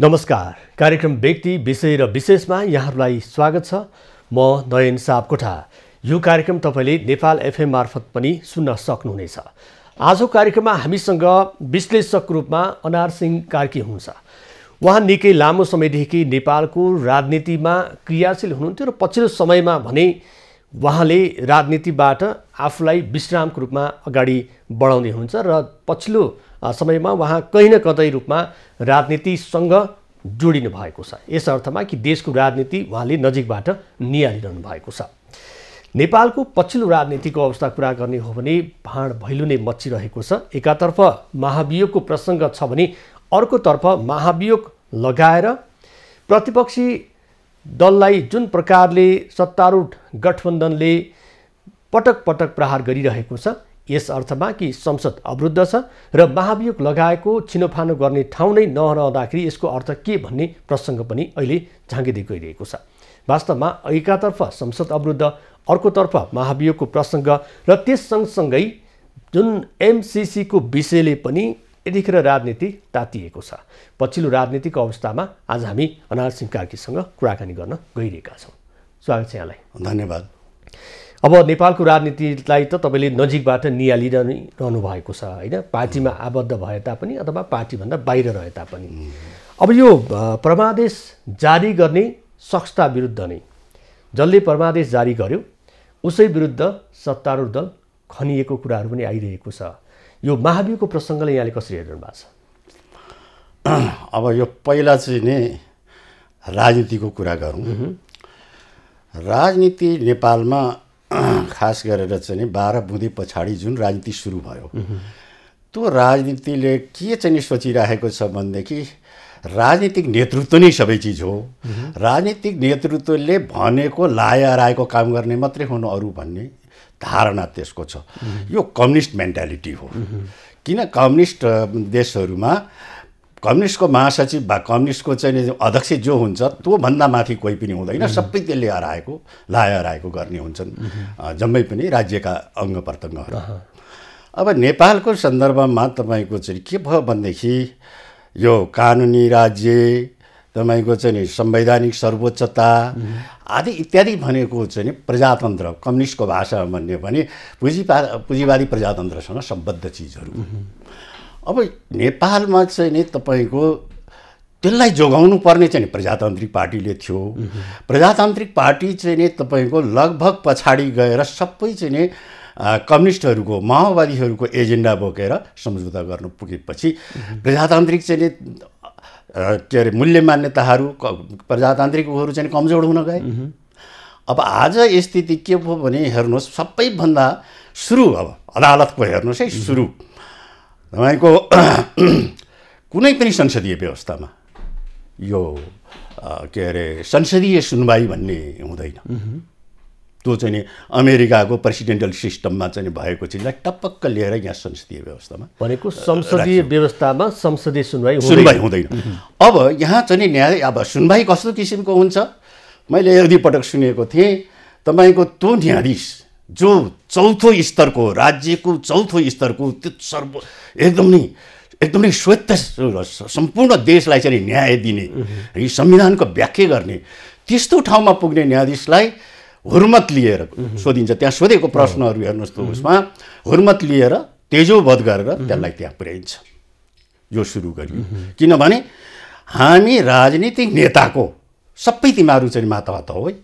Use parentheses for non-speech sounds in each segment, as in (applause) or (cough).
नमस्कार कार्यक्रम व्यक्ति विषय र विशेषमा यहाँहरूलाई स्वागत छ म नयन सापकोठा यो कार्यक्रम तपाईँले नेपाल एफएम मार्फत पनि सुन्न सक्नुहुनेछ आजको कार्यक्रममा हामीसँग विश्लेषक रूपमा अनार सिंह कार्की हुनुहुन्छ उहाँ निकै लामो समयदेखि नेपालको राजनीतिमा क्रियाशील हुनुहुन्थ्यो र पछिल्लो समयमा भने उहाँले राजनीतिबाट आफूलाई विश्रामको रूपमा अगाडि बढाउने हुन्छ र पछिल्लो समयमा उहाँ कहीँ न कतै रूपमा राजनीतिसँग जोडिनु भएको छ यस अर्थमा कि देशको राजनीति उहाँले नजिकबाट निहालिरहनु भएको छ नेपालको पछिल्लो राजनीतिको अवस्था कुरा गर्ने हो भने भाँड भैलो नै मचिरहेको छ एकातर्फ महाभियोगको प्रसङ्ग छ भने अर्कोतर्फ महाभियोग लगाएर प्रतिपक्षी दललाई जुन प्रकारले सत्तारूढ गठबन्धनले पटक पटक प्रहार गरिरहेको छ यस अर्थमा कि संसद अवरुद्ध छ र महाभियोग लगाएको छिनोफानो गर्ने ठाउँ नै नरहँदाखेरि यसको अर्थ के भन्ने प्रसङ्ग पनि अहिले झाँकिँदै गइरहेको छ वास्तवमा एकातर्फ संसद अवरुद्ध अर्कोतर्फ महाभियोगको प्रसङ्ग र त्यस सँगसँगै जुन एमसिसीको विषयले पनि यतिखेर राजनीति तातिएको छ पछिल्लो राजनीतिक अवस्थामा आज हामी अनार सिंह कार्कीसँग कुराकानी गर्न गइरहेका छौँ स्वागत छ यहाँलाई धन्यवाद अब नेपालको राजनीतिलाई त तपाईँले नजिकबाट निहालिरहनु रहनु भएको छ होइन पार्टीमा आबद्ध भए तापनि अथवा पार्टीभन्दा बाहिर रहे तापनि अब यो परमादेश जारी गर्ने संस्था विरुद्ध नै जसले परमादेश जारी गर्यो उसै विरुद्ध सत्तारूढ दल खनिएको कुराहरू पनि आइरहेको छ यो महाभियोगको प्रसङ्गलाई यहाँले कसरी हेर्नु भएको छ (clears throat) अब यो पहिला चाहिँ नै राजनीतिको कुरा गरौँ राजनीति नेपालमा खास गरेर चाहिँ बाह्र बुँदे पछाडि जुन राजनीति सुरु भयो त्यो राजनीतिले के चाहिँ सोचिराखेको छ भनेदेखि राजनीतिक नेतृत्व नै सबै चिज हो राजनीतिक नेतृत्वले भनेको लाएर आएको काम गर्ने मात्रै हुनु अरू भन्ने धारणा त्यसको छ यो कम्युनिस्ट मेन्टालिटी हो किन कम्युनिस्ट देशहरूमा कम्युनिस्टको महासचिव वा कम्युनिस्टको चाहिँ अध्यक्ष जो हुन्छ त्योभन्दा माथि कोही पनि हुँदैन सबै त्यसले हराएको लाए हराएको गर्ने हुन्छन् जम्मै पनि राज्यका अङ्ग प्रत्यङ्गहरू अब नेपालको सन्दर्भमा तपाईँको चाहिँ के भयो भनेदेखि यो कानुनी राज्य तपाईँको चाहिँ नि संवैधानिक सर्वोच्चता आदि इत्यादि भनेको चाहिँ प्रजातन्त्र कम्युनिस्टको भाषामा भन्यो भने पुँजीपा पुँजीवादी प्रजातन्त्रसँग सम्बद्ध चिजहरू अब नेपालमा चाहिँ नि तपाईँको त्यसलाई जोगाउनु पर्ने चाहिँ नि प्रजातान्त्रिक पार्टीले थियो प्रजातान्त्रिक पार्टी चाहिँ नि तपाईँको लगभग पछाडि गएर सबै चाहिँ नि कम्युनिस्टहरूको माओवादीहरूको एजेन्डा बोकेर सम्झौता गर्नु पुगेपछि प्रजातान्त्रिक चाहिँ नि के अरे मूल्य मान्यताहरू प्रजातान्त्रिकहरू चाहिँ कमजोर हुन गए अब आज स्थिति के भयो भने हेर्नुहोस् सबैभन्दा सुरु अब अदालतको हेर्नुहोस् है सुरु तपाईँको (clears throat) कुनै पनि संसदीय व्यवस्थामा यो के अरे संसदीय सुनवाई भन्ने हुँदैन त्यो चाहिँ नि अमेरिकाको प्रेसिडेन्टल सिस्टममा चाहिँ भएको चिजलाई टपक्क लिएर यहाँ संसदीय व्यवस्थामा भनेको संसदीय व्यवस्थामा संसदीय सुनवाई सुनवाई हुँदैन अब यहाँ चाहिँ न्याय अब सुनवाई कस्तो किसिमको हुन्छ मैले एक दुईपटक सुनेको थिएँ तपाईँको त्यो न्यायाधीश जो चौथो स्तरको राज्यको चौथो स्तरको त्यो सर्व एकदम एकदमै श्वेत सम्पूर्ण देशलाई चाहिँ न्याय दिने संविधानको व्याख्या गर्ने त्यस्तो ठाउँमा पुग्ने न्यायाधीशलाई हुर्मत लिएर सोधिन्छ त्यहाँ सोधेको प्रश्नहरू हेर्नुहोस् त उसमा हुर्मत लिएर तेजोवध गरेर त्यसलाई त्यहाँ पुर्याइन्छ यो सुरु गरियो किनभने हामी राजनीतिक नेताको सबै तिमीहरू चाहिँ माता हो है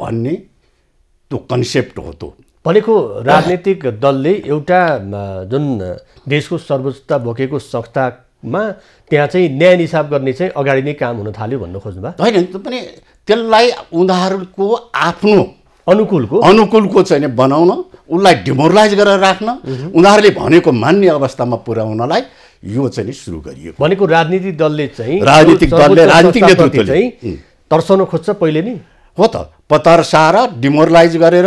भन्ने त्यो कन्सेप्ट हो त्यो भनेको राजनीतिक दलले एउटा जुन देशको सर्वोच्चता बोकेको संस्थामा त्यहाँ चाहिँ न्याय हिसाब गर्ने चाहिँ अगाडि नै काम हुन थाल्यो भन्नु खोज्नुभयो होइन त्यो पनि त्यसलाई उनीहरूको आफ्नो अनुकूलको अनुकूलको चाहिँ बनाउन उसलाई डिमोरलाइज गरेर राख्न उनीहरूले भनेको मान्ने अवस्थामा पुर्याउनलाई यो चाहिँ सुरु गरियो भनेको राजनीतिक दलले चाहिँ राजनीतिक दलले राजनीतिक नेतृत्वले चाहिँ तर्साउन खोज्छ पहिले नि हो त पतर्साएर डिमोरलाइज गरेर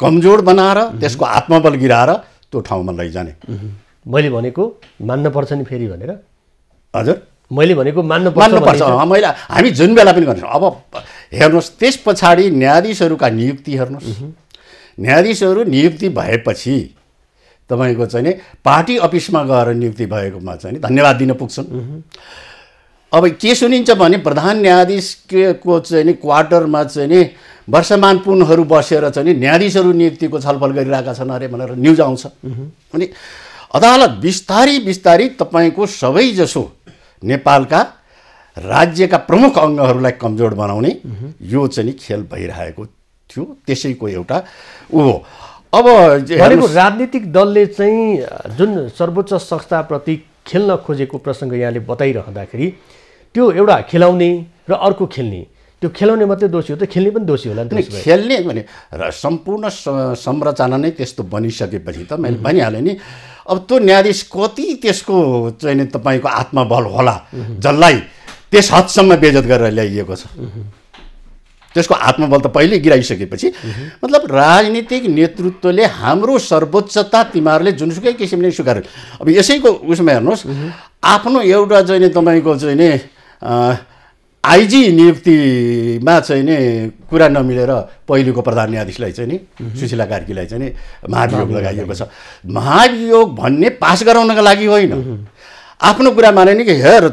कमजोर बनाएर त्यसको आत्मबल गिराएर त्यो ठाउँमा लैजाने मैले भनेको मान्नुपर्छ नि फेरि भनेर हजुर मैले भनेको मान्नु मान्नुपर्छ मैले हामी जुन बेला पनि गर्छौँ अब हेर्नुहोस् त्यस पछाडि न्यायाधीशहरूका नियुक्ति हेर्नुहोस् न्यायाधीशहरू नियुक्ति भएपछि तपाईँको चाहिँ नि पार्टी अफिसमा गएर नियुक्ति भएकोमा चाहिँ धन्यवाद दिन पुग्छन् अब के सुनिन्छ भने प्रधान न्यायाधीशको चाहिँ नि क्वार्टरमा चाहिँ नि वर्षमान पुनहरू बसेर चाहिँ न्यायाधीशहरू नियुक्तिको छलफल गरिरहेका छन् अरे भनेर न्युज आउँछ अनि अदालत बिस्तारी बिस्तारी तपाईँको सबैजसो नेपालका राज्यका प्रमुख अङ्गहरूलाई कमजोर बनाउने यो चाहिँ खेल भइरहेको थियो त्यसैको एउटा ऊ हो अब राजनीतिक दलले चाहिँ जुन सर्वोच्च संस्थाप्रति खेल्न खोजेको प्रसङ्ग यहाँले बताइरहँदाखेरि त्यो एउटा खेलाउने र अर्को खेल्ने त्यो खेलाउने मात्रै दोषी हो त खेल्ने पनि दोषी होला नि खेल्ने भने र सम्पूर्ण संरचना नै त्यस्तो बनिसकेपछि त मैले भनिहालेँ नि अब त्यो न्यायाधीश कति त्यसको चाहिँ नि तपाईँको आत्मबल होला जसलाई त्यस हदसम्म बेजत गरेर ल्याइएको छ त्यसको आत्मबल त पहिल्यै गिराइसकेपछि मतलब राजनीतिक नेतृत्वले हाम्रो सर्वोच्चता तिमीहरूले जुनसुकै किसिमले स्वीकार अब यसैको उसमा हेर्नुहोस् आफ्नो एउटा चाहिँ नि तपाईँको चाहिँ नि आइजी नियुक्तिमा चाहिँ नि कुरा नमिलेर पहिलेको प्रधान न्यायाधीशलाई चाहिँ नि सुशीला कार्कीलाई चाहिँ नि महाभियोग लगाइएको छ महाभियोग भन्ने पास गराउनका लागि होइन आफ्नो कुरा माने नि कि हेर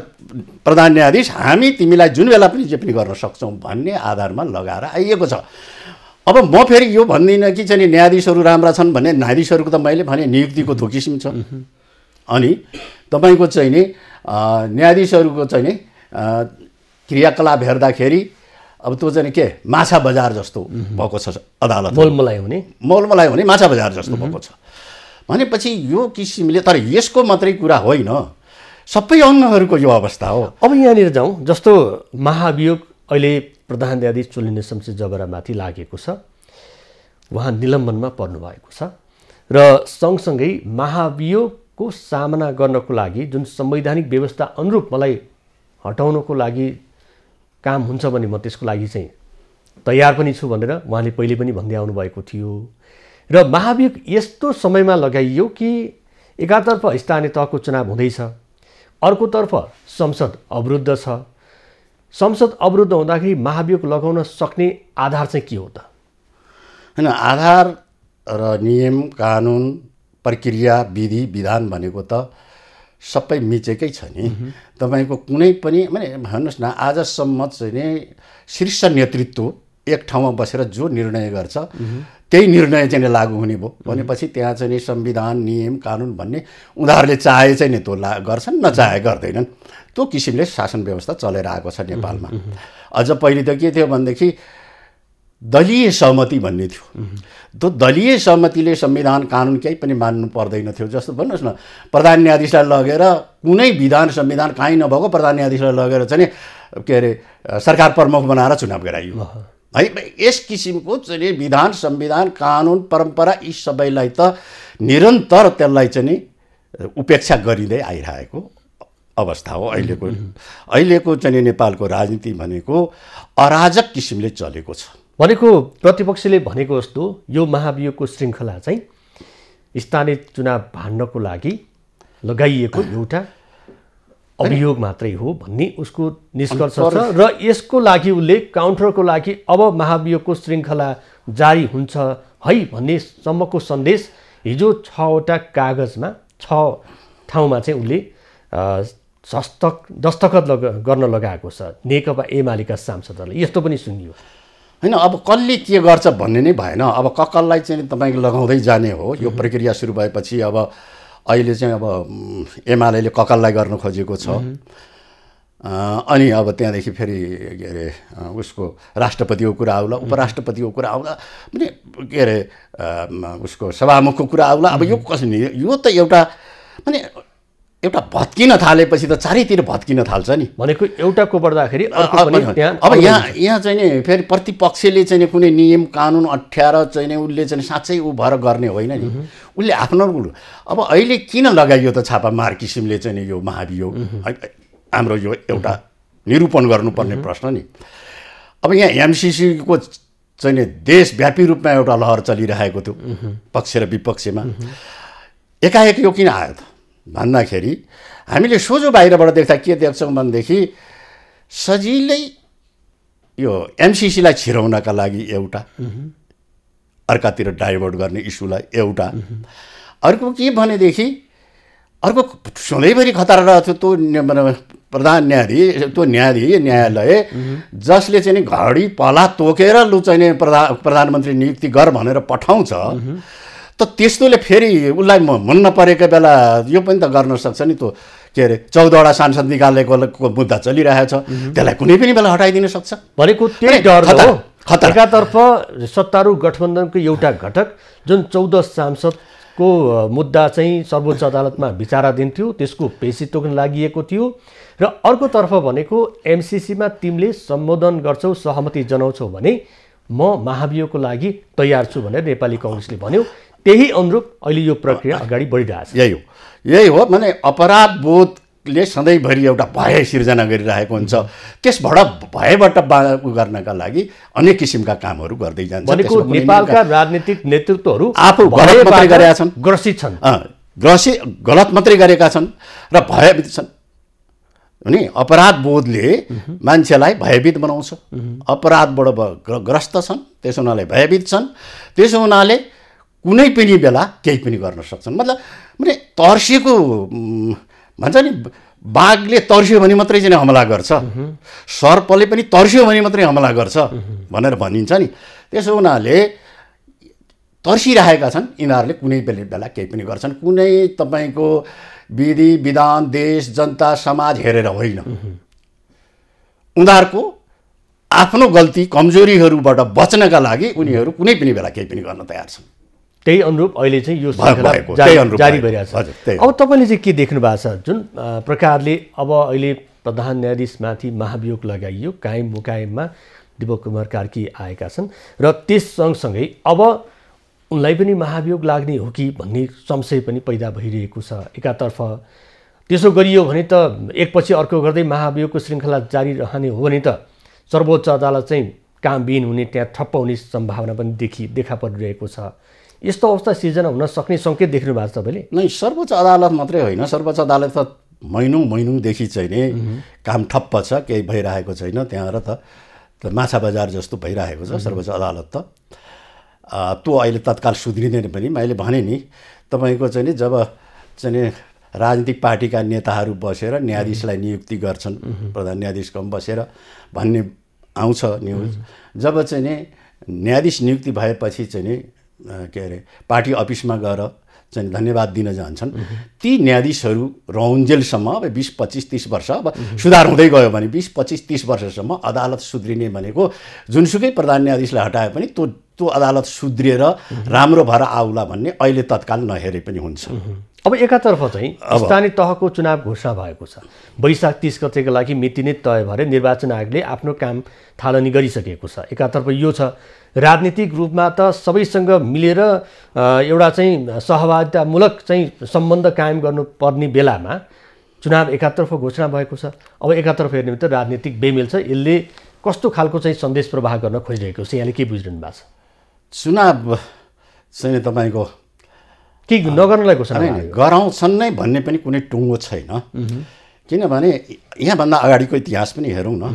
प्रधान न्यायाधीश हामी तिमीलाई जुन बेला पनि जे पनि गर्न सक्छौँ भन्ने आधारमा लगाएर आइएको छ अब म फेरि यो भन्दिनँ कि चाहिँ न्यायाधीशहरू राम्रा छन् भने न्यायाधीशहरूको त मैले भने नियुक्तिको धोकिसिम छ अनि तपाईँको चाहिँ नि न्यायाधीशहरूको चाहिँ नि क्रियाकलाप हेर्दाखेरि अब त्यो चाहिँ के माछा बजार जस्तो भएको छ अदालत मोलमलाइ हुने मोलमलाइ हुने माछा बजार जस्तो भएको छ भनेपछि यो किसिमले तर यसको मात्रै कुरा होइन सबै अङ्गहरूको यो अवस्था हो अब यहाँनिर जाउँ जस्तो महाभियोग अहिले प्रधान न्यायाधीश चुलिने शमशेर जबरामाथि लागेको छ उहाँ निलम्बनमा पर्नुभएको छ र सँगसँगै महाभियोगको सामना गर्नको लागि जुन संवैधानिक व्यवस्था अनुरूप मलाई हटाउनको लागि काम हुन्छ भने म त्यसको लागि चाहिँ तयार पनि छु भनेर उहाँले पहिले पनि भन्दै आउनुभएको थियो र महाभियोग यस्तो समयमा लगाइयो कि एकातर्फ स्थानीय तहको चुनाव हुँदैछ अर्कोतर्फ संसद अवरुद्ध छ संसद अवरुद्ध हुँदाखेरि महाभियोग लगाउन सक्ने आधार चाहिँ के हो त होइन आधार र नियम कानुन प्रक्रिया विधि विधान भनेको त सबै मिचेकै छ नि तपाईँको कुनै पनि माने भन्नुहोस् न आजसम्म चाहिँ नि शीर्ष नेतृत्व एक ठाउँमा बसेर जो निर्णय गर्छ त्यही निर्णय चाहिँ लागु हुने भयो भनेपछि त्यहाँ चाहिँ नि संविधान नियम कानुन भन्ने उनीहरूले चाहे चाहिँ नि त्यो ला गर्छन् नचाहे गर्दैनन् त्यो किसिमले शासन व्यवस्था चलेर आएको छ नेपालमा अझ पहिले त के थियो भनेदेखि दलीय सहमति भन्ने थियो त्यो दलीय सहमतिले संविधान कानुन केही पनि मान्नु पर्दैन थियो जस्तो भन्नुहोस् न प्रधान न्यायाधीशलाई लगेर कुनै विधान संविधान काहीँ नभएको प्रधान न्यायाधीशलाई लगेर चाहिँ के अरे सरकार प्रमुख बनाएर चुनाव गराइयो है यस किसिमको चाहिँ विधान संविधान कानुन परम्परा यी सबैलाई त निरन्तर त्यसलाई चाहिँ उपेक्षा गरिँदै आइरहेको अवस्था हो अहिलेको अहिलेको चाहिँ नेपालको राजनीति भनेको अराजक किसिमले चलेको छ भनेको प्रतिपक्षले भनेको जस्तो यो महाभियोगको श्रृङ्खला चाहिँ स्थानीय चुनाव भान्नको लागि लगाइएको एउटा अभियोग मात्रै हो भन्ने उसको निष्कर्ष छ र यसको लागि उसले काउन्टरको लागि अब महाभियोगको श्रृङ्खला जारी हुन्छ है भन्ने सम्मको सन्देश हिजो छवटा कागजमा छ ठाउँमा चाहिँ उसले दस्तक दस्तखत लग गर्न लगाएको छ नेकपा एमालेका सांसदहरूले यस्तो पनि सुनियो होइन अब कसले के गर्छ भन्ने नै भएन अब ककललाई चाहिँ तपाईँको लगाउँदै जाने हो यो प्रक्रिया सुरु भएपछि अब अहिले चाहिँ अब एमाले ककललाई गर्न खोजेको छ अनि अब त्यहाँदेखि फेरि के अरे उसको राष्ट्रपतिको कुरा आउला उपराष्ट्रपतिको कुरा आउला पनि के अरे उसको सभामुखको कुरा आउला अब यो कसरी यो त एउटा माने एउटा भत्किन थालेपछि त चारैतिर भत्किन थाल्छ नि भनेको एउटा पर्दाखेरि अब यहाँ यहाँ चाहिँ नि फेरि प्रतिपक्षले चाहिँ कुनै नियम कानुन अप्ठ्यारो चाहिँ उसले चाहिँ साँच्चै ऊ भएर गर्ने होइन नि उसले आफ्नो अब अहिले किन लगाइयो त मार किसिमले चाहिँ यो महाभियोग हाम्रो यो एउटा निरूपण गर्नुपर्ने प्रश्न नि अब यहाँ एमसिसीको चाहिँ नि देशव्यापी रूपमा एउटा लहर चलिरहेको थियो पक्ष र विपक्षमा एकाएक यो किन आयो त भन्दाखेरि हामीले सोझो बाहिरबाट देख्दा के देख्छौँ भनेदेखि सजिलै यो एमसिसीलाई छिराउनका लागि एउटा अर्कातिर डाइभर्ट गर्ने इस्युलाई एउटा अर्को के भनेदेखि अर्को सधैँभरि खतरा रहेको त्यो प्रधान न्यायाधीश त्यो न्यायाधीश न्यायालय जसले चाहिँ घडी पला तोकेर लु चाहिँ प्रधा प्रधानमन्त्री नियुक्ति गर भनेर पठाउँछ त त्यस्तोले फेरि उसलाई म भन्न परेको बेला यो पनि त गर्न सक्छ नि त्यो के अरे चौधवटा सांसद निकालेको मुद्दा चलिरहेको छ त्यसलाई कुनै पनि बेला हटाइदिन सक्छ भनेको त्यही डर हो एकातर्फ सत्तारूढ गठबन्धनको एउटा घटक जुन चौध सांसदको मुद्दा चाहिँ सर्वोच्च अदालतमा विचाराधीन थियो त्यसको तोक्न लागि थियो र अर्कोतर्फ भनेको एमसिसीमा तिमीले सम्बोधन गर्छौ सहमति जनाउँछौ भने म महाभियोगको लागि तयार छु भनेर नेपाली कङ्ग्रेसले भन्यो त्यही अनुरूप अहिले यो प्रक्रिया अगाडि बढिरहेको छ यही हो यही हो माने अपराध बोधले सधैँभरि एउटा भय सिर्जना गरिरहेको हुन्छ त्यसबाट भयबाट बा गर्नका लागि अनेक किसिमका कामहरू गर्दै जान्छ भनेको नेपालका राजनीतिक नेतृत्वहरू आफू गरेका छन् ग्रसित छन् ग्रसित गलत मात्रै गरेका छन् र भयभीत छन् अनि अपराध बोधले मान्छेलाई भयभीत बनाउँछ अपराधबाट ग्रस्त छन् त्यसो हुनाले भयभीत छन् त्यसो हुनाले कुनै पनि बेला केही पनि गर्न सक्छन् मतलब मैले तर्सिएको भन्छ नि बाघले तर्स्यो भने मात्रै चाहिँ हमला गर्छ सर्पले पनि तर्स्यो भने मात्रै हमला गर्छ भनेर भनिन्छ नि त्यसो उनीहरूले तर्सिरहेका छन् यिनीहरूले कुनै बेला बेला केही पनि गर्छन् कुनै तपाईँको विधि विधान देश जनता समाज हेरेर होइन उनीहरूको आफ्नो गल्ती कमजोरीहरूबाट बच्नका लागि उनीहरू कुनै पनि बेला केही पनि गर्न तयार छन् त्यही अनुरूप अहिले चाहिँ यो जारी भइरहेको छ अब तपाईँले चाहिँ के देख्नु भएको छ जुन प्रकारले अब अहिले प्रधान न्यायाधीशमाथि महाभियोग लगाइयो कायम मुकायममा दिपक कुमार कार्की आएका छन् र त्यस सँगसँगै अब उनलाई पनि महाभियोग लाग्ने हो कि भन्ने संशय पनि पैदा भइरहेको छ एकातर्फ त्यसो गरियो भने त एकपछि अर्को गर्दै महाभियोगको श्रृङ्खला जारी रहने हो भने त सर्वोच्च अदालत चाहिँ कामविहीन हुने त्यहाँ ठप्प हुने सम्भावना पनि देखि देखा परिरहेको छ यस्तो अवस्था सिर्जना हुन सक्ने सङ्केत देख्नु भएको छ तपाईँले नै सर्वोच्च अदालत मात्रै होइन सर्वोच्च अदालत त महिनौँ महिनौँदेखि चाहिँ नै काम ठप्प छ केही भइरहेको छैन त्यहाँ र त माछा बजार जस्तो भइरहेको छ सर्वोच्च अदालत त त्यो अहिले तत्काल सुध्रिँदैन पनि मैले भने नि तपाईँको चाहिँ नि जब चाहिँ नि राजनीतिक पार्टीका नेताहरू बसेर न्यायाधीशलाई नियुक्ति गर्छन् प्रधान न्यायाधीश कम बसेर भन्ने आउँछ न्युज जब चाहिँ नि न्यायाधीश नियुक्ति भएपछि चाहिँ नि के अरे पार्टी अफिसमा गएर चाहिँ धन्यवाद दिन जान्छन् ती न्यायाधीशहरू रहन्जेलसम्म अब बिस पच्चिस तिस वर्ष अब सुधार हुँदै गयो भने बिस पच्चिस तिस वर्षसम्म अदालत सुध्रिने भनेको जुनसुकै प्रधान न्यायाधीशलाई हटाए पनि त्यो त्यो अदालत सुध्रिएर राम्रो भएर आउला भन्ने अहिले तत्काल नहेरे पनि हुन्छ अब एकातर्फ चाहिँ स्थानीय तहको चुनाव घोषणा भएको छ वैशाख तिस गतेको लागि मिति नै तय भएर निर्वाचन आयोगले आफ्नो काम थालनी गरिसकेको छ एकातर्फ यो छ राजनीतिक रूपमा त सबैसँग मिलेर एउटा चाहिँ सहभागितामूलक चाहिँ सम्बन्ध कायम गर्नुपर्ने बेलामा चुनाव एकातर्फ घोषणा भएको छ अब एकातर्फ हेर्ने त राजनीतिक बेमेल छ यसले कस्तो खालको चाहिँ सन्देश प्रवाह गर्न खोजिरहेको छ यहाँले के बुझिरहनु भएको छ चुनाव चाहिँ तपाईँको के नगर्नलाई घोषणा गराउँछन् नै भन्ने पनि कुनै टुङ्गो छैन किनभने यहाँभन्दा अगाडिको इतिहास पनि हेरौँ न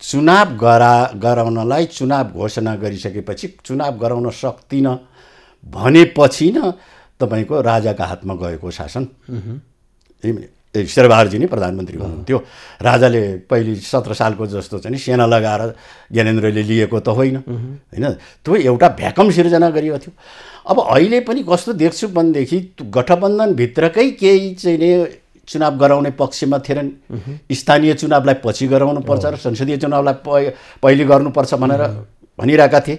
चुनाव गरा गराउनलाई चुनाव घोषणा गरिसकेपछि चुनाव गराउन सक्दिनँ भनेपछि न तपाईँको राजाका हातमा गएको शासन शेरबहाजी नै प्रधानमन्त्री हुनुहुन्थ्यो राजाले पहिले सत्र सालको जस्तो चाहिँ सेना लगाएर ज्ञानेन्द्रले लिएको त होइन होइन त्यो एउटा भ्याकम सिर्जना गरिएको थियो अब अहिले पनि कस्तो देख्छु भनेदेखि गठबन्धनभित्रकै केही चाहिँ चुनाव गराउने पक्षमा थिएनन् स्थानीय चुनावलाई पछि गराउनुपर्छ र संसदीय चुनावलाई पहिले गर्नुपर्छ भनेर भनिरहेका थिए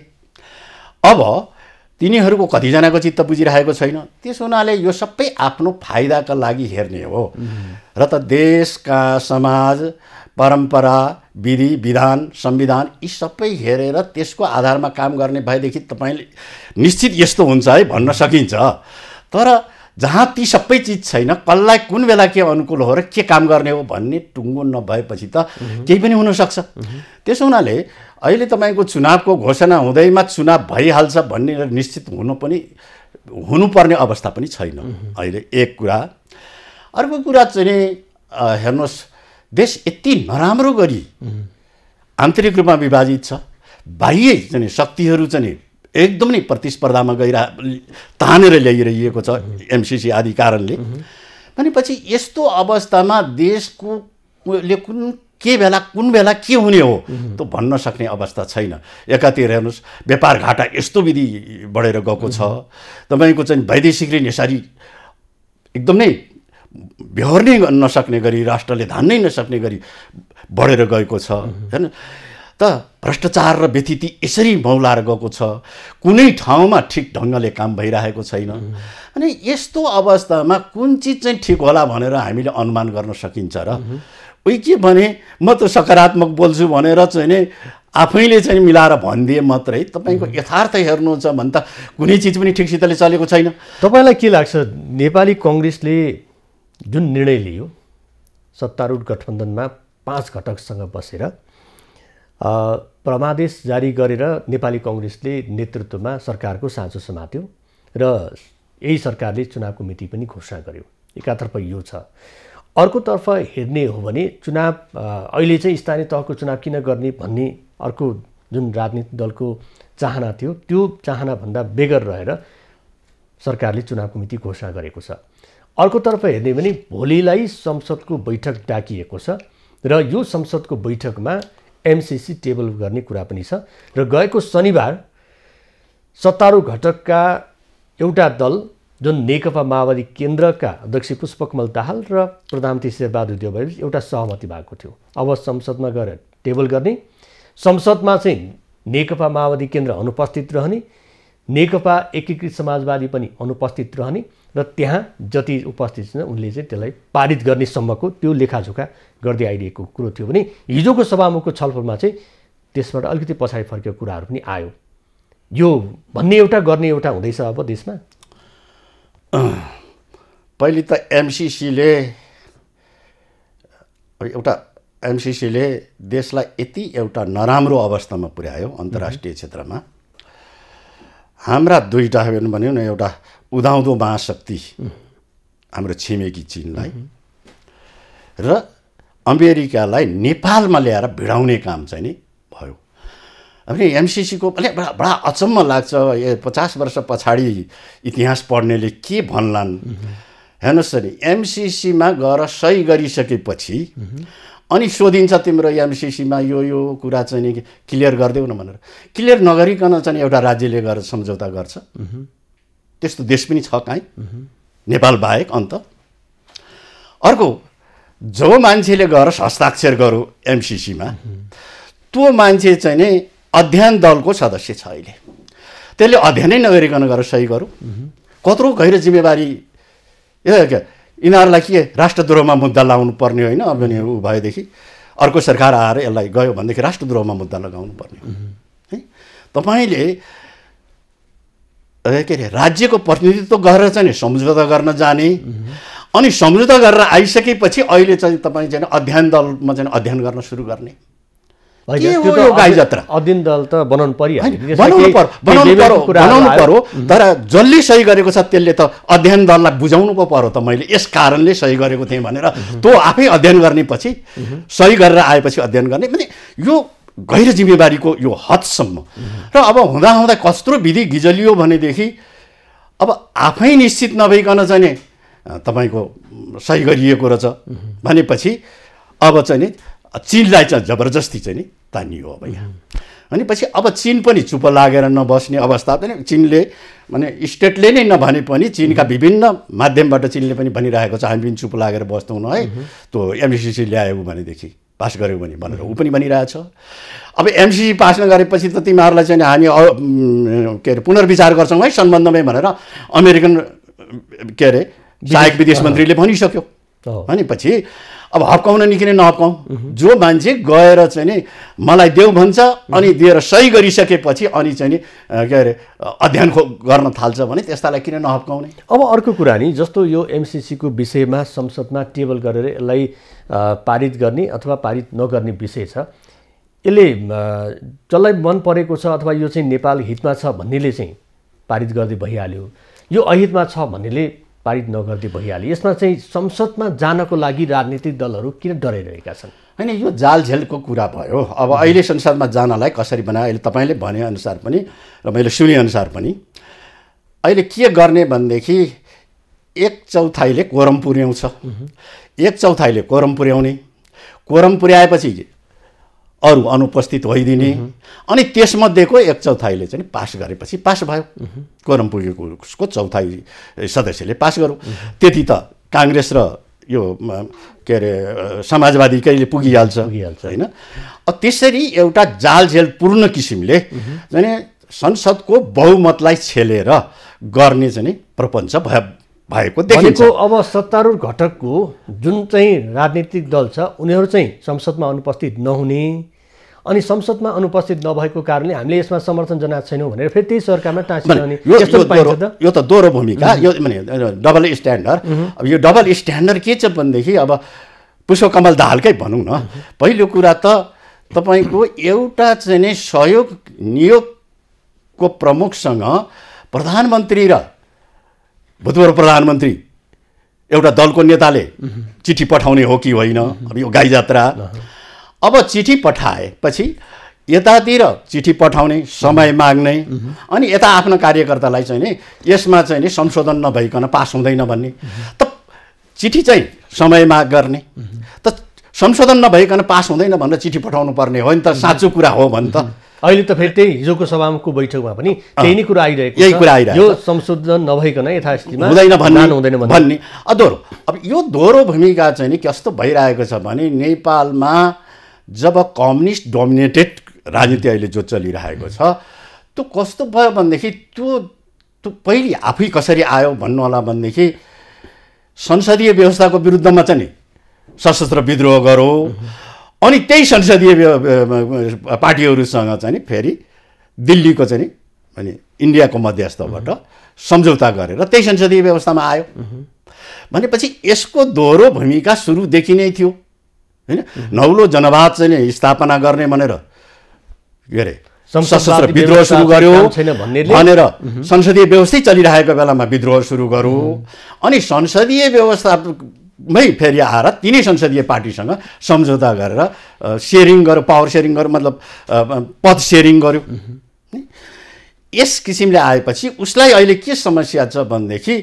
अब तिनीहरूको कतिजनाको चित्त बुझिरहेको छैन त्यस हुनाले यो सबै आफ्नो फाइदाका लागि हेर्ने हो र त देशका समाज परम्परा विधि विधान संविधान यी सबै हेरेर त्यसको आधारमा काम गर्ने भएदेखि तपाईँले निश्चित यस्तो हुन्छ है भन्न सकिन्छ तर जहाँ ती सबै चिज छैन कसलाई कुन बेला के अनुकूल हो र के काम गर्ने हो भन्ने टुङ्गो नभएपछि त केही पनि हुनसक्छ त्यसो हुनाले अहिले तपाईँको चुनावको घोषणा हुँदैमा चुनाव भइहाल्छ भन्ने निश्चित हुनु पनि हुनुपर्ने अवस्था पनि छैन अहिले एक कुरा अर्को कुरा चाहिँ हेर्नुहोस् देश यति नराम्रो गरी आन्तरिक रूपमा विभाजित छ बाह्य चाहिँ शक्तिहरू चाहिँ एकदमै प्रतिस्पर्धामा गइरह तानेर ल्याइरहेको छ एमसिसी आदि कारणले भनेपछि यस्तो अवस्थामा देशको ले कुन के बेला कुन बेला के हुने हो त्यो भन्न सक्ने अवस्था छैन एकातिर हेर्नुहोस् व्यापार घाटा यस्तो विधि बढेर गएको छ तपाईँको चाहिँ वैदेशिक ऋण यसरी एकदमै भ्योर्नै नसक्ने गरी राष्ट्रले धान्नै नसक्ने गरी बढेर गएको छ होइन त भ्रष्टाचार र व्यथिति यसरी मौलाएर गएको छ कुनै ठाउँमा ठिक ढङ्गले काम भइरहेको छैन अनि यस्तो अवस्थामा कुन चिज चाहिँ ठिक होला भनेर हामीले अनुमान गर्न सकिन्छ र उही के भने म त सकारात्मक बोल्छु भनेर चाहिँ नै आफैले चाहिँ मिलाएर भनिदिए मात्रै तपाईँको यथार्थ हेर्नुहुन्छ भने त कुनै चिज पनि ठिकसितले चलेको छैन तपाईँलाई के लाग्छ नेपाली कङ्ग्रेसले जुन निर्णय लियो सत्तारूढ गठबन्धनमा पाँच घटकसँग बसेर प्रमादेश जारी गरेर नेपाली कङ्ग्रेसले नेतृत्वमा सरकारको साँचो समात्यो र यही सरकारले चुनावको मिति पनि घोषणा गर्यो एकातर्फ यो छ अर्कोतर्फ हेर्ने हो भने चुनाव अहिले चाहिँ स्थानीय तहको चुनाव किन गर्ने भन्ने अर्को जुन राजनीतिक दलको चाहना थियो त्यो चाहनाभन्दा बेगर रहेर सरकारले चुनावको मिति घोषणा गरेको छ अर्कोतर्फ हेर्ने भने भोलिलाई संसदको बैठक डाकिएको छ र यो संसदको बैठकमा एमसिसी टेबल गर्ने कुरा पनि छ र गएको शनिबार सत्तारूढ घटकका एउटा दल जुन नेकपा माओवादी केन्द्रका अध्यक्ष पुष्पकमल दाहाल र प्रधानमन्त्री शेरबहादुर देवबारे एउटा सहमति भएको थियो अब संसदमा गएर टेबल गर्ने संसदमा चाहिँ नेकपा माओवादी केन्द्र अनुपस्थित रहने नेकपा एकीकृत समाजवादी पनि अनुपस्थित रहने र त्यहाँ जति उपस्थित छन् उनले चाहिँ त्यसलाई पारित गर्ने सम्मको त्यो लेखाजोखा गर्दै आइरहेको कुरो थियो भने हिजोको सभामुखको छलफलमा चाहिँ त्यसबाट अलिकति पछाडि फर्केको कुराहरू पनि आयो यो भन्ने एउटा गर्ने एउटा हुँदैछ अब देशमा पहिले त एमसिसीले एउटा एमसिसीले देशलाई यति एउटा नराम्रो अवस्थामा पुर्यायो अन्तर्राष्ट्रिय क्षेत्रमा हाम्रा दुईवटा भन्यो न एउटा उदाउँदो महाशक्ति हाम्रो छिमेकी चिनलाई र अमेरिकालाई नेपालमा ल्याएर भिडाउने काम चाहिँ नि भयो अनि एमसिसीको अलिक बडा बडा अचम्म लाग्छ पचास वर्ष पछाडि इतिहास पढ्नेले के भन्लान् हेर्नुहोस् नि एमसिसीमा गएर सही गरिसकेपछि अनि सोधिन्छ तिम्रो एमसिसीमा यो यो कुरा चाहिँ नि क्लियर गरिदेऊ न भनेर क्लियर नगरिकन चाहिँ एउटा राज्यले गएर सम्झौता गर्छ त्यस्तो देश पनि छ कहीँ नेपाल बाहेक अन्त अर्को जो मान्छेले गएर हस्ताक्षर गरौँ एमसिसीमा त्यो मान्छे चाहिँ नै अध्ययन दलको सदस्य छ अहिले त्यसले अध्ययनै नगरिकन गएर सही गरौँ कत्रो गहिरो जिम्मेवारी यिनीहरूलाई के राष्ट्रद्रोहमा मुद्दा लाउनु पर्ने होइन अब ऊ भएदेखि अर्को सरकार आएर यसलाई गयो भनेदेखि राष्ट्रद्रोहमा मुद्दा लगाउनु पर्ने है तपाईँले के अरे राज्यको प्रतिनिधित्व गरेर चाहिँ सम्झौता गर्न जाने अनि सम्झौता गरेर आइसकेपछि अहिले चाहिँ तपाईँ चाहिँ अध्ययन दलमा चाहिँ अध्ययन गर्न सुरु गर्ने अध्ययन दल त बनाउनु बनाउनु तर जसले सही गरेको छ त्यसले त अध्ययन दललाई बुझाउनु पो पर्यो त मैले यस कारणले सही गरेको थिएँ भनेर त्यो आफै अध्ययन गर्ने पछि सही गरेर आएपछि अध्ययन गर्ने भने यो गैर जिम्मेवारीको यो हदसम्म र अब हुँदाहुँदा कस्तो विधि गिजलियो भनेदेखि अब आफै निश्चित नभइकन चाहिँ तपाईँको सही गरिएको रहेछ भनेपछि अब चाहिँ नि चिनलाई चाहिँ जबरजस्ती चाहिँ नि तानियो अब यहाँ भनेपछि अब चिन पनि चुप लागेर नबस्ने अवस्था पनि चिनले भने स्टेटले नै नभने पनि चिनका विभिन्न माध्यमबाट चिनले पनि भनिरहेको छ हामी पनि चुप लागेर बस्दैनौँ है त्यो एमसिसी ल्यायो भनेदेखि पास गऱ्यो भने भनेर ऊ पनि भनिरहेछ अब एमसिसी पास नगरेपछि त तिमीहरूलाई चाहिँ हामी के अरे पुनर्विचार गर्छौँ है सम्बन्धमै भनेर अमेरिकन के अरे सहायक विदेश मन्त्रीले भनिसक्यो भनेपछि अब हप्काउन किन नहप्काउँ जो मान्छे गएर चाहिँ नि मलाई देऊ भन्छ अनि दिएर सही गरिसकेपछि अनि चाहिँ नि के अरे अध्ययन गर्न थाल्छ भने त्यस्तालाई किन नहप्काउने अब अर्को कुरा नि जस्तो यो एमसिसीको विषयमा संसदमा टेबल गरेर यसलाई पारित गर्ने अथवा पारित नगर्ने विषय छ यसले जसलाई मन परेको छ अथवा यो चाहिँ नेपाल हितमा छ भन्नेले चाहिँ पारित गर्दै भइहाल्यो यो अहितमा छ भन्नेले पारित नगर्दै भइहाल्यो यसमा चाहिँ संसदमा जानको लागि राजनीतिक दलहरू किन डराइरहेका छन् होइन यो जालझेलको कुरा भयो अब अहिले संसदमा जानलाई कसरी बनायो अहिले तपाईँले भनेअनुसार पनि र मैले सुनेअनुसार पनि अहिले के गर्ने भनेदेखि एक चौथाइले कोरम पुर्याउँछ एक चौथाइले कोरम पुर्याउने कोरम पुर्याएपछि अरू अनुपस्थित होइदिने अनि त्यसमध्येको एक चौथाइले चाहिँ पास गरेपछि पास भयो कोरम पुगेको उसको चौथाइ सदस्यले पास गरौँ त्यति त काङ्ग्रेस र यो के अरे समाजवादी कहिले पुगिहाल्छ पुगिहाल्छ होइन त्यसरी एउटा जालझेल पूर्ण किसिमले चाहिँ संसदको बहुमतलाई छेलेर गर्ने चाहिँ प्रपञ्च भयो भएको देखिन्छ अब सत्तारूढ घटकको जुन चाहिँ राजनीतिक दल छ उनीहरू चाहिँ संसदमा अनुपस्थित नहुने अनि संसदमा अनुपस्थित नभएको कारणले हामीले यसमा समर्थन जनाएको छैनौँ भनेर फेरि त्यही सरकारमा टाँसिरहने यो त दोहोरो भूमिका यो माने डबल स्ट्यान्डर्ड अब यो डबल स्ट्यान्डर्ड के छ भनेदेखि अब पुष्पकमल दाहालकै भनौँ न पहिलो कुरा त तपाईँको एउटा चाहिँ नै सहयोग नियोगको प्रमुखसँग प्रधानमन्त्री र भूतपूर्व प्रधानमन्त्री एउटा दलको नेताले चिठी पठाउने हो कि होइन अब यो गाई जात्रा अब चिठी पठाएपछि यतातिर चिठी पठाउने समय माग्ने अनि यता आफ्नो कार्यकर्तालाई चाहिँ नि यसमा चाहिँ नि संशोधन नभइकन पास हुँदैन भन्ने त चिठी चाहिँ समय माग गर्ने त संशोधन नभइकन पास हुँदैन भनेर चिठी पठाउनु पर्ने हो नि त साँचो कुरा हो भने त अहिले त फेरि त्यही हिजोको सभाको बैठकमा पनि त्यही नै कुरा आइरहेको यही कुरा आइरहेको यो संशोधन नभइकन यथास्थितिमा हुँदैन भन्ने हुँदैन भन्ने दोहोरो अब यो दोहोरो भूमिका चाहिँ नि कस्तो भइरहेको छ भने नेपालमा जब कम्युनिस्ट डोमिनेटेड राजनीति अहिले जो चलिरहेको छ त्यो कस्तो भयो भनेदेखि त्यो त्यो पहिले आफै कसरी आयो भन्नु होला भनेदेखि संसदीय व्यवस्थाको विरुद्धमा चाहिँ नि सशस्त्र विद्रोह गरौँ अनि त्यही संसदीय पार्टीहरूसँग चाहिँ नि फेरि दिल्लीको चाहिँ नि अनि इन्डियाको मध्यस्थबाट सम्झौता गरेर त्यही संसदीय व्यवस्थामा आयो भनेपछि यसको दोहोरो भूमिका सुरुदेखि नै थियो होइन नौलो जनवाद चाहिँ स्थापना गर्ने भनेर के अरे सशस्त्र विद्रोह सुरु गर्यो भनेर संसदीय व्यवस्थै चलिरहेको बेलामा विद्रोह सुरु गर्यो अनि संसदीय व्यवस्था मै फेरि आएर तिनै संसदीय पार्टीसँग सम्झौता गरेर सेयरिङ गर्यो पावर सेयरिङ गर्यो मतलब पद सेयरिङ गर्यो यस किसिमले आएपछि उसलाई अहिले के समस्या छ भनेदेखि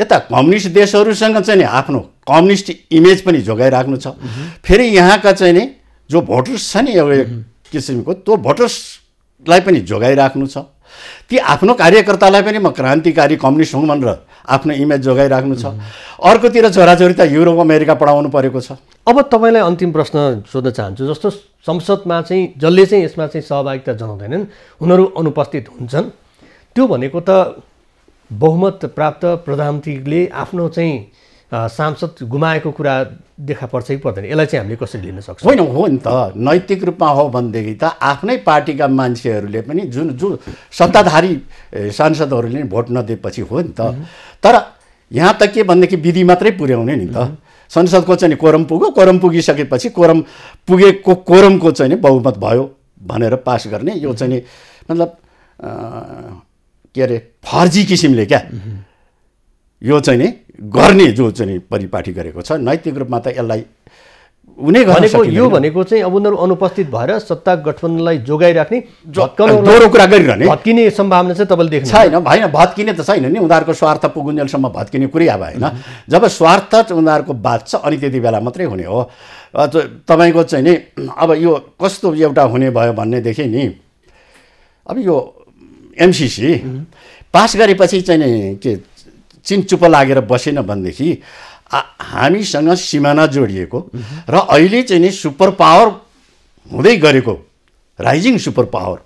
यता कम्युनिस्ट देशहरूसँग चाहिँ नि आफ्नो कम्युनिस्ट इमेज पनि जोगाइराख्नु छ फेरि यहाँका चाहिँ नि जो भोटर्स छ नि एउटा किसिमको त्यो भोटर्सलाई पनि जोगाइराख्नु छ ती आफ्नो कार्यकर्तालाई पनि म क्रान्तिकारी कम्युनिस्ट हुँ भनेर आफ्नो इमेज जोगाइराख्नु छ अर्कोतिर छोराछोरी त युरोप अमेरिका पढाउनु परेको छ अब तपाईँलाई अन्तिम प्रश्न सोध्न चाहन्छु जस्तो संसदमा चाहिँ जसले चाहिँ यसमा चाहिँ सहभागिता जनाउँदैनन् उनीहरू अनुपस्थित हुन्छन् त्यो भनेको त बहुमत प्राप्त प्रधानमन्त्रीले आफ्नो चाहिँ सांसद गुमाएको कुरा देखा पर्छ कि पर्दैन यसलाई चाहिँ हामीले कसरी लिन सक्छौँ होइन हो नि त नैतिक रूपमा हो भनेदेखि त आफ्नै पार्टीका मान्छेहरूले पनि जुन जो सत्ताधारी सांसदहरूले भोट नदिएपछि हो नि त तर यहाँ त के भनेदेखि विधि मात्रै पुर्याउने नि त संसदको चाहिँ कोरम पुग्यो कोरम पुगिसकेपछि कोरम पुगेको कोरमको चाहिँ बहुमत भयो भनेर पास गर्ने यो चाहिँ मतलब के अरे फर्जी किसिमले क्या यो चाहिँ नि गर्ने जो चाहिँ परिपाटी गरेको छ नैतिक रूपमा त यसलाई हुने भनेको यो भनेको चाहिँ अब उनीहरू अनुपस्थित भएर सत्ता गठबन्धनलाई जोगाइराख्ने दोहोरो कुरा गरिरहने भत्किने सम्भावना चाहिँ तपाईँले देख्नु छैन होइन भत्किने त छैन नि उनीहरूको स्वार्थ पुगुन्जेलसम्म भत्किने कुरै अब होइन जब स्वार्थ उनीहरूको बात छ अनि त्यति बेला मात्रै हुने हो तपाईँको चाहिँ नि अब यो कस्तो एउटा हुने भयो भन्नेदेखि नि अब यो एमसिसी पास गरेपछि चाहिँ नि के चिनचुप लागेर बसेन भनेदेखि हामीसँग सिमाना जोडिएको र अहिले चाहिँ नि सुपर पावर हुँदै गरेको राइजिङ सुपर पावर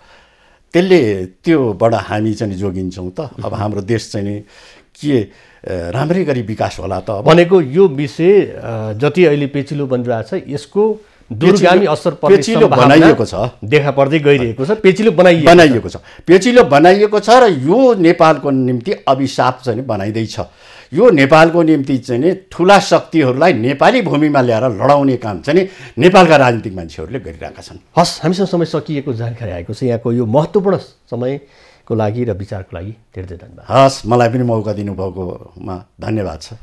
त्यसले त्योबाट हामी चाहिँ जोगिन्छौँ त अब हाम्रो देश चाहिँ नि के राम्रै गरी विकास होला त भनेको यो विषय जति अहिले पेचिलो बनिरहेको छ यसको दुर्गामी असर पेचिलो बनाइएको छ देखा पर्दै गइरहेको छ पेचिलो बनाइएको बनाइएको छ पेचिलो बनाइएको छ र यो नेपालको निम्ति अभिशाप चाहिँ बनाइँदैछ यो नेपालको निम्ति चाहिँ ठुला शक्तिहरूलाई नेपाली भूमिमा ल्याएर लडाउने काम चाहिँ नेपालका राजनीतिक मान्छेहरूले गरिरहेका छन् हस् हामीसँग समय सकिएको जानकारी आएको छ यहाँको यो महत्त्वपूर्ण समयको लागि र विचारको लागि धेरै धेरै धन्यवाद हस् मलाई पनि मौका दिनुभएकोमा धन्यवाद छ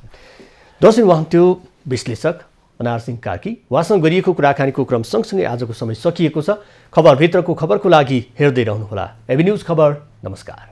दसैँ उहाँ त्यो विश्लेषक अनारसिंह कार्की उहाँसँग गरिएको कुराकानीको क्रम सँगसँगै आजको समय सकिएको छ खबरभित्रको खबरको लागि हेर्दै रहनुहोला एभिन्युज खबर नमस्कार